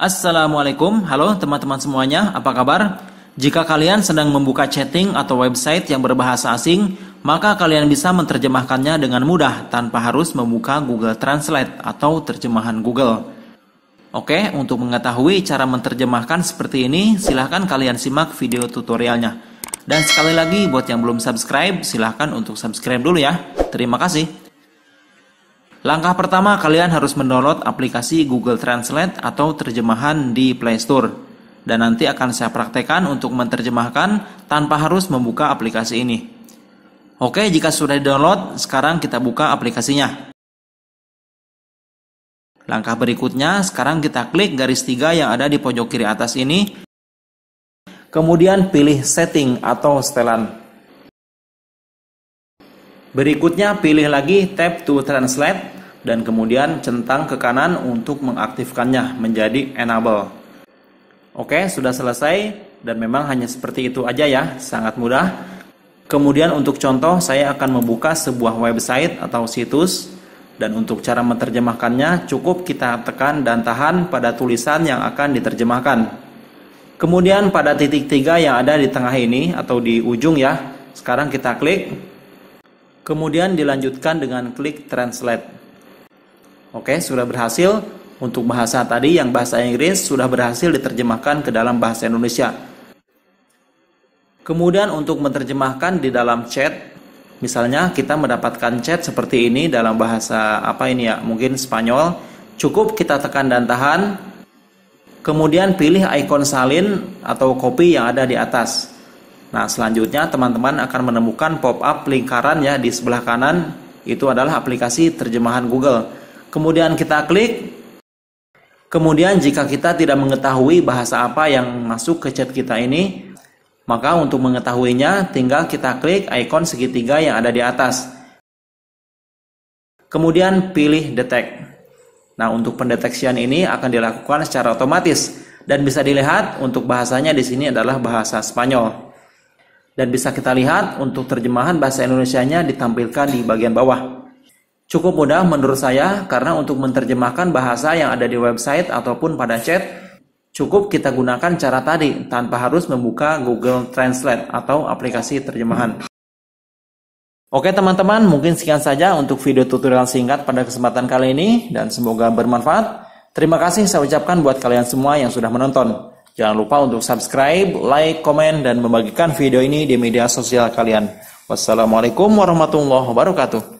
Assalamualaikum, halo teman-teman semuanya, apa kabar? Jika kalian sedang membuka chatting atau website yang berbahasa asing, maka kalian bisa menerjemahkannya dengan mudah tanpa harus membuka Google Translate atau terjemahan Google. Oke, untuk mengetahui cara menerjemahkan seperti ini, silahkan kalian simak video tutorialnya. Dan sekali lagi, buat yang belum subscribe, silahkan untuk subscribe dulu ya. Terima kasih. Langkah pertama, kalian harus mendownload aplikasi Google Translate atau terjemahan di Play Store. Dan nanti akan saya praktekkan untuk menerjemahkan tanpa harus membuka aplikasi ini. Oke, jika sudah di-download, sekarang kita buka aplikasinya. Langkah berikutnya, sekarang kita klik garis tiga yang ada di pojok kiri atas ini. Kemudian pilih setting atau setelan. Berikutnya pilih lagi tab to translate dan kemudian centang ke kanan untuk mengaktifkannya menjadi enable. Oke, sudah selesai dan memang hanya seperti itu aja ya, sangat mudah. Kemudian untuk contoh saya akan membuka sebuah website atau situs dan untuk cara menerjemahkannya cukup kita tekan dan tahan pada tulisan yang akan diterjemahkan. Kemudian pada titik tiga yang ada di tengah ini atau di ujung ya, sekarang kita klik Kemudian dilanjutkan dengan klik translate. Oke, sudah berhasil untuk bahasa tadi yang bahasa Inggris sudah berhasil diterjemahkan ke dalam bahasa Indonesia. Kemudian untuk menerjemahkan di dalam chat, misalnya kita mendapatkan chat seperti ini dalam bahasa apa ini ya, mungkin Spanyol, cukup kita tekan dan tahan. Kemudian pilih ikon salin atau copy yang ada di atas. Nah, selanjutnya teman-teman akan menemukan pop-up lingkaran ya di sebelah kanan itu adalah aplikasi terjemahan Google. Kemudian kita klik. Kemudian jika kita tidak mengetahui bahasa apa yang masuk ke chat kita ini, maka untuk mengetahuinya tinggal kita klik ikon segitiga yang ada di atas. Kemudian pilih detect. Nah, untuk pendeteksian ini akan dilakukan secara otomatis dan bisa dilihat untuk bahasanya di sini adalah bahasa Spanyol dan bisa kita lihat untuk terjemahan bahasa Indonesia nya ditampilkan di bagian bawah. Cukup mudah menurut saya karena untuk menerjemahkan bahasa yang ada di website ataupun pada chat cukup kita gunakan cara tadi tanpa harus membuka Google Translate atau aplikasi terjemahan. Oke teman-teman, mungkin sekian saja untuk video tutorial singkat pada kesempatan kali ini dan semoga bermanfaat. Terima kasih saya ucapkan buat kalian semua yang sudah menonton. Jangan lupa untuk subscribe, like, komen, dan membagikan video ini di media sosial kalian. Wassalamualaikum warahmatullahi wabarakatuh.